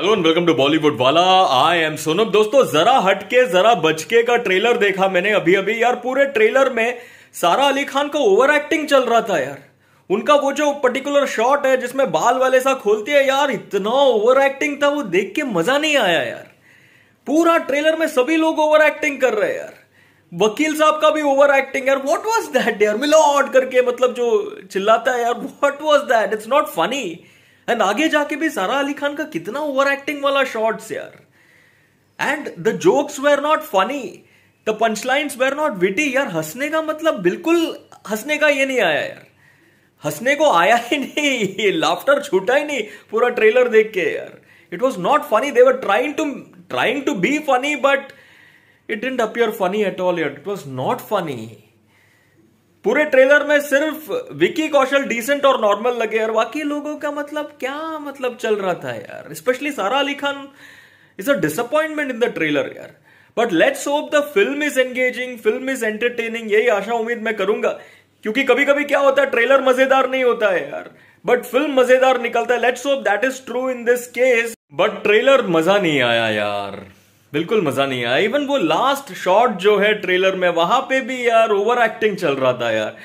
hello and welcome to Bollywood Wala I M Sonam दोस्तों जरा हटके जरा बचके का ट्रेलर देखा मैंने अभी अभी यार पूरे ट्रेलर में सारा अली खान का ओवर एक्टिंग चल रहा था यार उनका वो जो पर्टिकुलर शॉट है जिसमें बाल वाले सा खोलती है यार इतना ओवर एक्टिंग था वो देख के मजा नहीं आया यार पूरा ट्रेलर में सभी लोग ओवर एक्टिंग कर रहे हैं यार वकील साहब का भी ओवर एक्टिंग यार व्हाट वाज दैट यार मिलॉर्ड करके मतलब जो चिल्लाता है यार what was that it's not funny and आगे जाके भी सारा अली खान का कितना ओवर एक्टिंग वाला शॉर्ट यार and the jokes were not funny the पंचलाइंस were not witty यार हंसने का मतलब बिल्कुल हंसने का ये नहीं आया यार हंसने को आया ही नहीं लाफ्टर छूटा ही नहीं पूरा ट्रेलर देख के यार it was not funny they were trying to trying to be funny but it didn't appear funny at all it was not funny पूरे ट्रेलर में सिर्फ विकी कौशल डिसेंट और नॉर्मल लगे और बाकी लोगों का मतलब क्या मतलब चल रहा था यार specially Sara Ali Khan is a disappointment in the trailer यार but let's hope the film is engaging film is entertaining यही आशा उम्मीद मैं करूंगा क्योंकि कभी कभी क्या होता है ट्रेलर मजेदार नहीं होता है यार बट फिल्म मजेदार निकलता है let's hope that is true in this case but trailer मजा नहीं आया यार बिल्कुल मजा नहीं आया इवन वो लास्ट शॉट जो है ट्रेलर में वहां पे भी यार ओवर एक्टिंग चल रहा था यार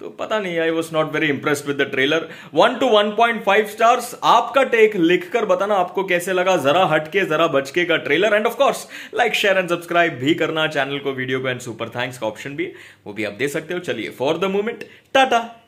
तो पता नहीं I was not very impressed with the trailer one two one point five stars आपका टेक लिखकर बताना आपको कैसे लगा जरा हटके जरा बचके का trailer and of course like share and subscribe भी करना चैनल को वीडियो को एंड सुपर थैंक्स का ऑप्शन भी वो भी आप दे सकते हो चलिए फॉर द मोमेंट टाटा